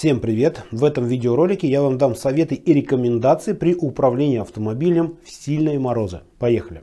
Всем привет! В этом видеоролике я вам дам советы и рекомендации при управлении автомобилем в сильные морозы. Поехали!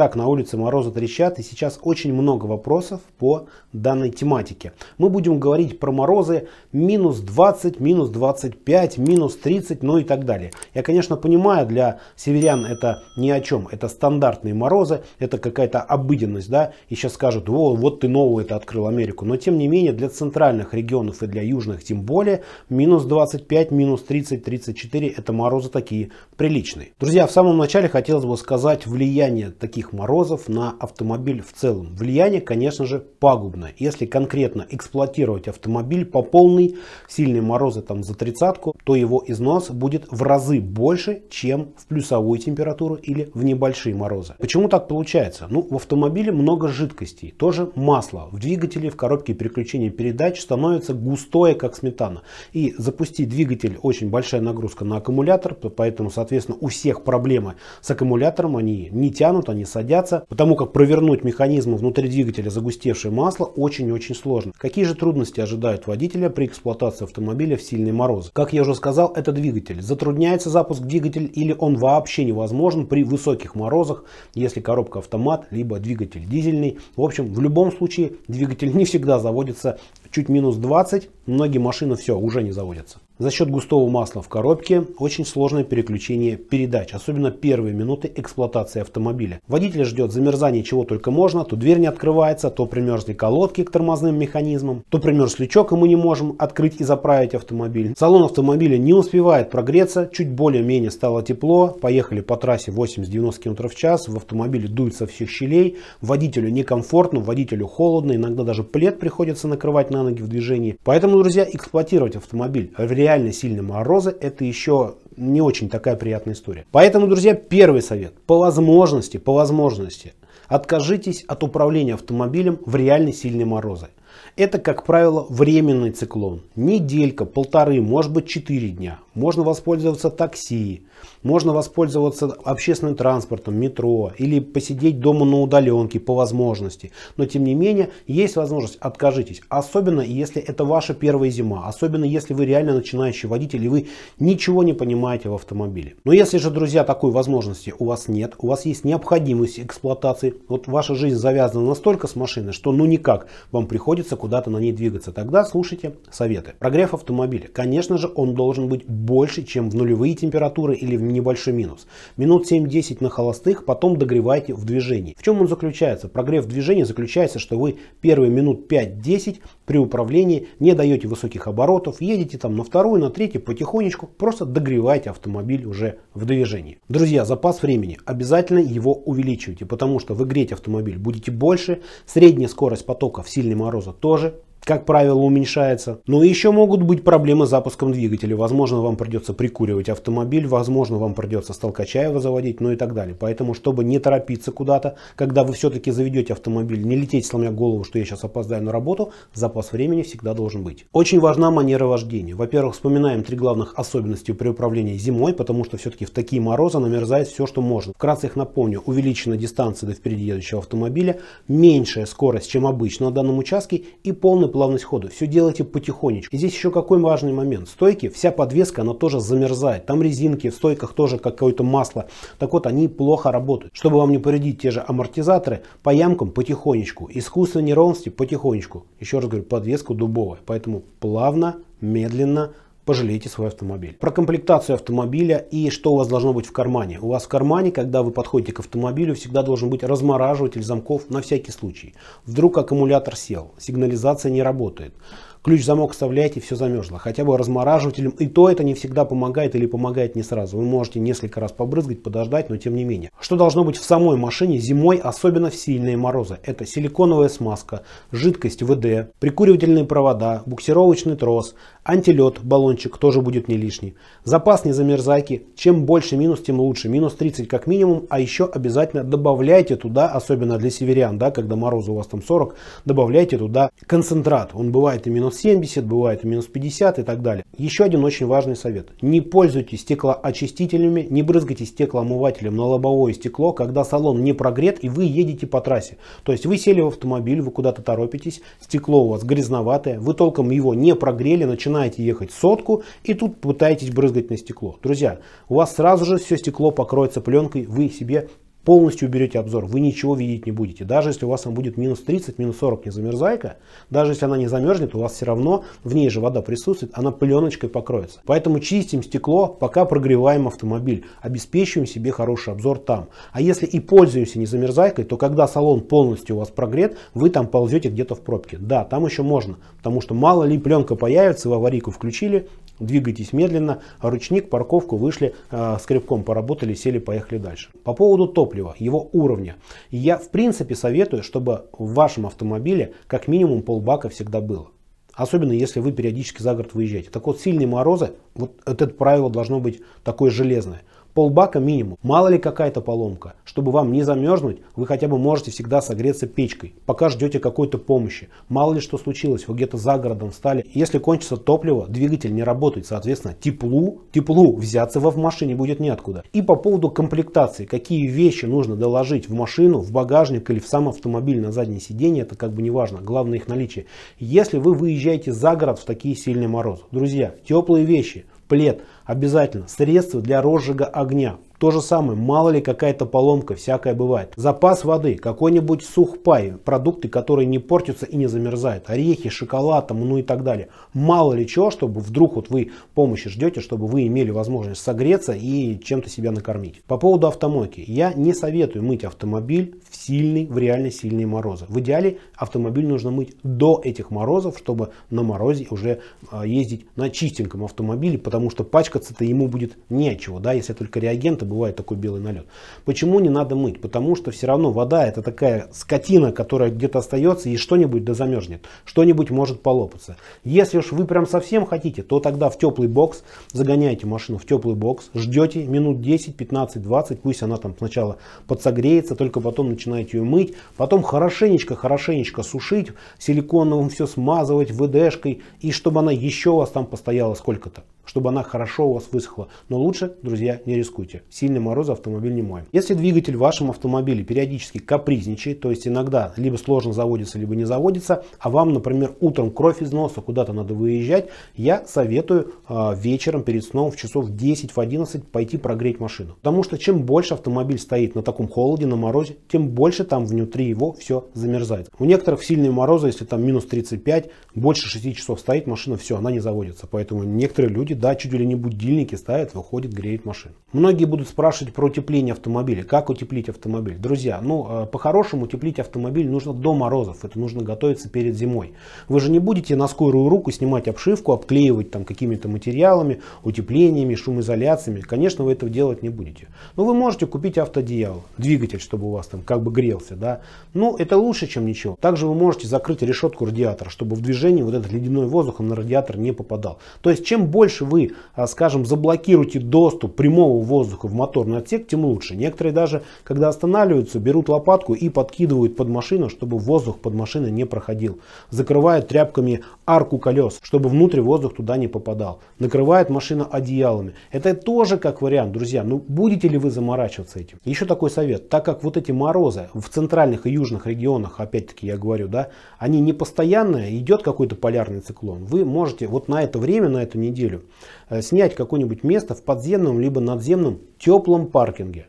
так на улице морозы трещат, и сейчас очень много вопросов по данной тематике. Мы будем говорить про морозы минус 20, минус 25, минус 30, ну и так далее. Я, конечно, понимаю, для северян это ни о чем. Это стандартные морозы, это какая-то обыденность, да, и сейчас скажут, о, вот ты новую это открыл Америку. Но, тем не менее, для центральных регионов и для южных тем более, минус 25, минус 30, 34, это морозы такие приличные. Друзья, в самом начале хотелось бы сказать влияние таких таких морозов на автомобиль в целом. Влияние, конечно же, пагубное. Если конкретно эксплуатировать автомобиль по полной, сильные морозы там за тридцатку, то его износ будет в разы больше, чем в плюсовую температуру или в небольшие морозы. Почему так получается? Ну, в автомобиле много жидкостей, тоже масло. В двигателе, в коробке переключения передач становится густое, как сметана. И запустить двигатель очень большая нагрузка на аккумулятор, поэтому, соответственно, у всех проблемы с аккумулятором, они не тянут, они садятся садятся, потому как провернуть механизмы внутри двигателя загустевшее масло очень-очень сложно. Какие же трудности ожидают водителя при эксплуатации автомобиля в сильный мороз? Как я уже сказал, это двигатель. Затрудняется запуск двигателя или он вообще невозможен при высоких морозах, если коробка автомат, либо двигатель дизельный. В общем, в любом случае двигатель не всегда заводится чуть минус 20, многие машины все, уже не заводятся. За счет густого масла в коробке очень сложное переключение передач, особенно первые минуты эксплуатации автомобиля. Водитель ждет замерзания чего только можно, то дверь не открывается, то примерзли колодки к тормозным механизмам, то примерз лючок и мы не можем открыть и заправить автомобиль. Салон автомобиля не успевает прогреться, чуть более-менее стало тепло, поехали по трассе 80-90 км в час, в автомобиле дует со всех щелей, водителю некомфортно, водителю холодно, иногда даже плед приходится накрывать на ноги в движении. Поэтому, друзья, эксплуатировать автомобиль в реальности реально сильные морозы, это еще не очень такая приятная история. Поэтому, друзья, первый совет. По возможности, по возможности, откажитесь от управления автомобилем в реально сильные морозы. Это, как правило, временный циклон. Неделька, полторы, может быть, четыре дня. Можно воспользоваться такси, можно воспользоваться общественным транспортом, метро или посидеть дома на удаленке по возможности. Но, тем не менее, есть возможность, откажитесь. Особенно, если это ваша первая зима. Особенно, если вы реально начинающий водитель и вы ничего не понимаете в автомобиле. Но если же, друзья, такой возможности у вас нет, у вас есть необходимость эксплуатации, вот ваша жизнь завязана настолько с машиной, что ну никак вам приходит приходится куда-то на ней двигаться. Тогда слушайте советы. Прогрев автомобиля. Конечно же, он должен быть больше, чем в нулевые температуры или в небольшой минус. Минут 7-10 на холостых, потом догревайте в движении. В чем он заключается? Прогрев движения заключается, что вы первые минут 5-10 при управлении, не даете высоких оборотов, едете там на вторую, на третью потихонечку, просто догреваете автомобиль уже в движении. Друзья, запас времени обязательно его увеличивайте, потому что вы греть автомобиль будете больше, средняя скорость потока в сильные морозы тоже как правило, уменьшается. Но еще могут быть проблемы с запуском двигателя. Возможно, вам придется прикуривать автомобиль, возможно, вам придется столкачаево заводить, ну и так далее. Поэтому, чтобы не торопиться куда-то, когда вы все-таки заведете автомобиль, не лететь сломя голову, что я сейчас опоздаю на работу, запас времени всегда должен быть. Очень важна манера вождения. Во-первых, вспоминаем три главных особенности при управлении зимой, потому что все-таки в такие морозы намерзает все, что можно. Вкратце их напомню. Увеличена дистанция до впереди едущего автомобиля, меньшая скорость, чем обычно на данном участке и полный плавность хода. Все делайте потихонечку. И здесь еще какой важный момент. Стойки, вся подвеска, она тоже замерзает. Там резинки, в стойках тоже какое-то масло. Так вот, они плохо работают. Чтобы вам не повредить те же амортизаторы, по ямкам потихонечку. Искусственные неровности потихонечку. Еще раз говорю, подвеска дубовая. Поэтому плавно, медленно, пожалейте свой автомобиль. Про комплектацию автомобиля и что у вас должно быть в кармане. У вас в кармане, когда вы подходите к автомобилю, всегда должен быть размораживатель замков на всякий случай. Вдруг аккумулятор сел, сигнализация не работает ключ-замок вставляете, все замерзло. Хотя бы размораживателем. И то это не всегда помогает или помогает не сразу. Вы можете несколько раз побрызгать, подождать, но тем не менее. Что должно быть в самой машине зимой, особенно в сильные морозы? Это силиконовая смазка, жидкость ВД, прикуривательные провода, буксировочный трос, антилед, баллончик тоже будет не лишний. Запас не замерзайки. Чем больше минус, тем лучше. Минус 30 как минимум, а еще обязательно добавляйте туда, особенно для северян, да, когда морозы у вас там 40, добавляйте туда концентрат. Он бывает и минус минус 70, бывает минус 50 и так далее. Еще один очень важный совет. Не пользуйтесь стеклоочистителями, не брызгайте стеклоомывателем на лобовое стекло, когда салон не прогрет и вы едете по трассе. То есть вы сели в автомобиль, вы куда-то торопитесь, стекло у вас грязноватое, вы толком его не прогрели, начинаете ехать сотку и тут пытаетесь брызгать на стекло. Друзья, у вас сразу же все стекло покроется пленкой, вы себе полностью уберете обзор, вы ничего видеть не будете. Даже если у вас там будет минус 30, минус 40 не замерзайка, даже если она не замерзнет, у вас все равно в ней же вода присутствует, она пленочкой покроется. Поэтому чистим стекло, пока прогреваем автомобиль, обеспечиваем себе хороший обзор там. А если и пользуемся не замерзайкой, то когда салон полностью у вас прогрет, вы там ползете где-то в пробке. Да, там еще можно, потому что мало ли пленка появится, в аварийку включили, Двигайтесь медленно, ручник, парковку, вышли, э, скребком поработали, сели, поехали дальше. По поводу топлива, его уровня. Я в принципе советую, чтобы в вашем автомобиле как минимум полбака всегда было. Особенно если вы периодически за город выезжаете. Так вот, сильные морозы, вот это правило должно быть такое железное. Полбака минимум. Мало ли какая-то поломка. Чтобы вам не замерзнуть, вы хотя бы можете всегда согреться печкой, пока ждете какой-то помощи. Мало ли что случилось, вы где-то за городом стали. Если кончится топливо, двигатель не работает. Соответственно, теплу, теплу взяться во в машине будет неоткуда. И по поводу комплектации. Какие вещи нужно доложить в машину, в багажник или в сам автомобиль на заднее сиденье, это как бы не важно. Главное их наличие. Если вы выезжаете за город в такие сильные морозы. Друзья, теплые вещи плед, обязательно средство для розжига огня. То же самое, мало ли какая-то поломка, всякое бывает. Запас воды, какой-нибудь сухпай, продукты, которые не портятся и не замерзают, орехи, шоколад, там, ну и так далее. Мало ли чего, чтобы вдруг вот вы помощи ждете, чтобы вы имели возможность согреться и чем-то себя накормить. По поводу автомойки. Я не советую мыть автомобиль в сильный, в реально сильные морозы. В идеале автомобиль нужно мыть до этих морозов, чтобы на морозе уже а, ездить на чистеньком автомобиле, потому что пачкаться-то ему будет нечего, да, если только реагенты бывает такой белый налет. Почему не надо мыть? Потому что все равно вода это такая скотина, которая где-то остается и что-нибудь да замерзнет, что-нибудь может полопаться. Если уж вы прям совсем хотите, то тогда в теплый бокс загоняете машину в теплый бокс, ждете минут 10, 15, 20, пусть она там сначала подсогреется, только потом начинаете ее мыть, потом хорошенечко, хорошенечко сушить, силиконовым все смазывать, ВДшкой, и чтобы она еще у вас там постояла сколько-то чтобы она хорошо у вас высохла. Но лучше, друзья, не рискуйте. Сильный мороз, автомобиль не моем. Если двигатель в вашем автомобиле периодически капризничает, то есть иногда либо сложно заводится, либо не заводится, а вам, например, утром кровь из носа, куда-то надо выезжать, я советую э, вечером перед сном в часов 10 в 11 пойти прогреть машину. Потому что чем больше автомобиль стоит на таком холоде, на морозе, тем больше там внутри его все замерзает. У некоторых сильные морозы, если там минус 35, больше 6 часов стоит машина, все, она не заводится. Поэтому некоторые люди Люди, да, чуть ли не будильники ставят, выходит, греют машину. Многие будут спрашивать про утепление автомобиля. Как утеплить автомобиль? Друзья, ну, э, по-хорошему утеплить автомобиль нужно до морозов. Это нужно готовиться перед зимой. Вы же не будете на скорую руку снимать обшивку, обклеивать там какими-то материалами, утеплениями, шумоизоляциями. Конечно, вы этого делать не будете. Но вы можете купить автодеяло, двигатель, чтобы у вас там как бы грелся, да. Ну, это лучше, чем ничего. Также вы можете закрыть решетку радиатора, чтобы в движении вот этот ледяной воздухом на радиатор не попадал. То есть, чем больше дольше вы, а, скажем, заблокируете доступ прямого воздуха в моторный отсек, тем лучше. Некоторые даже, когда останавливаются, берут лопатку и подкидывают под машину, чтобы воздух под машиной не проходил. Закрывают тряпками арку колес, чтобы внутрь воздух туда не попадал. Накрывает машина одеялами. Это тоже как вариант, друзья. Ну, будете ли вы заморачиваться этим? Еще такой совет. Так как вот эти морозы в центральных и южных регионах, опять-таки я говорю, да, они не постоянные, идет какой-то полярный циклон. Вы можете вот на это время, на эту неделю Э, снять какое-нибудь место в подземном либо надземном теплом паркинге.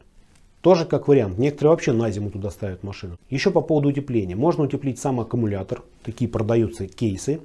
Тоже как вариант. Некоторые вообще на зиму туда ставят машину. Еще по поводу утепления. Можно утеплить сам аккумулятор. Такие продаются кейсы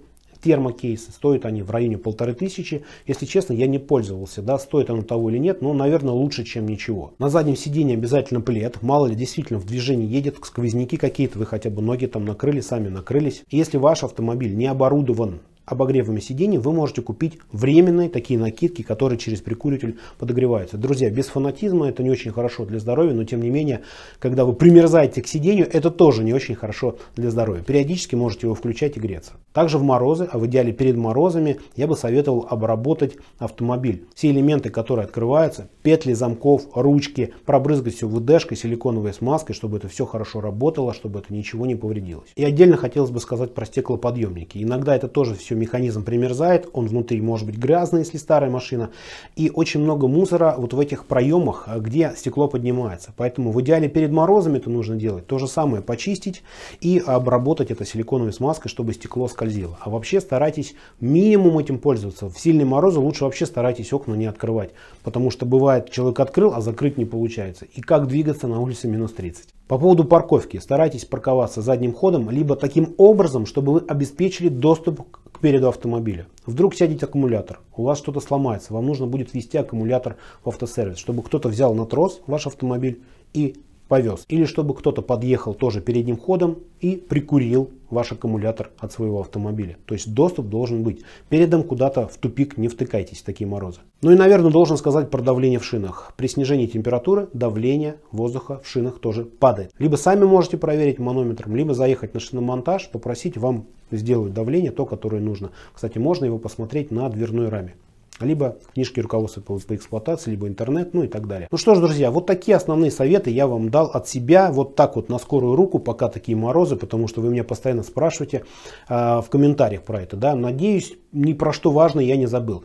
термокейсы. Стоят они в районе полторы тысячи. Если честно, я не пользовался, да, стоит оно того или нет, но, наверное, лучше, чем ничего. На заднем сиденье обязательно плед. Мало ли, действительно, в движении едет сквозняки какие-то, вы хотя бы ноги там накрыли, сами накрылись. Если ваш автомобиль не оборудован обогревами сидений вы можете купить временные такие накидки, которые через прикуриватель подогреваются. Друзья, без фанатизма это не очень хорошо для здоровья, но тем не менее, когда вы примерзаете к сидению, это тоже не очень хорошо для здоровья. Периодически можете его включать и греться. Также в морозы, а в идеале перед морозами, я бы советовал обработать автомобиль. Все элементы, которые открываются, петли замков, ручки, пробрызгать все ВДшкой, силиконовой смазкой, чтобы это все хорошо работало, чтобы это ничего не повредилось. И отдельно хотелось бы сказать про стеклоподъемники. Иногда это тоже все механизм примерзает, он внутри может быть грязный, если старая машина, и очень много мусора вот в этих проемах, э, где стекло поднимается. Поэтому в идеале перед морозами это нужно делать. То же самое почистить и обработать это силиконовой смазкой, чтобы стекло скользило. А вообще старайтесь минимум этим пользоваться. В сильные морозы лучше вообще старайтесь окна не открывать, потому что бывает бывает, человек открыл, а закрыть не получается. И как двигаться на улице минус 30. По поводу парковки. Старайтесь парковаться задним ходом, либо таким образом, чтобы вы обеспечили доступ к переду автомобиля. Вдруг сядет аккумулятор, у вас что-то сломается, вам нужно будет ввести аккумулятор в автосервис, чтобы кто-то взял на трос ваш автомобиль и повез. Или чтобы кто-то подъехал тоже передним ходом и прикурил ваш аккумулятор от своего автомобиля. То есть доступ должен быть. Передом куда-то в тупик не втыкайтесь, такие морозы. Ну и, наверное, должен сказать про давление в шинах. При снижении температуры давление воздуха в шинах тоже падает. Либо сами можете проверить манометром, либо заехать на шиномонтаж, попросить вам сделать давление, то, которое нужно. Кстати, можно его посмотреть на дверной раме либо книжки руководства по, по эксплуатации, либо интернет, ну и так далее. Ну что ж, друзья, вот такие основные советы я вам дал от себя, вот так вот на скорую руку, пока такие морозы, потому что вы меня постоянно спрашиваете э, в комментариях про это, да, надеюсь, ни про что важное я не забыл.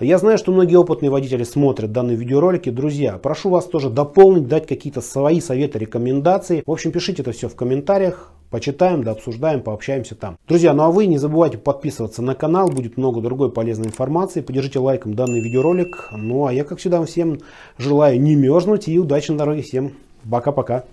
Я знаю, что многие опытные водители смотрят данные видеоролики. Друзья, прошу вас тоже дополнить, дать какие-то свои советы, рекомендации. В общем, пишите это все в комментариях почитаем, да обсуждаем, пообщаемся там. Друзья, ну а вы не забывайте подписываться на канал, будет много другой полезной информации. Поддержите лайком данный видеоролик. Ну а я, как всегда, всем желаю не мерзнуть и удачи на дороге всем. Пока-пока.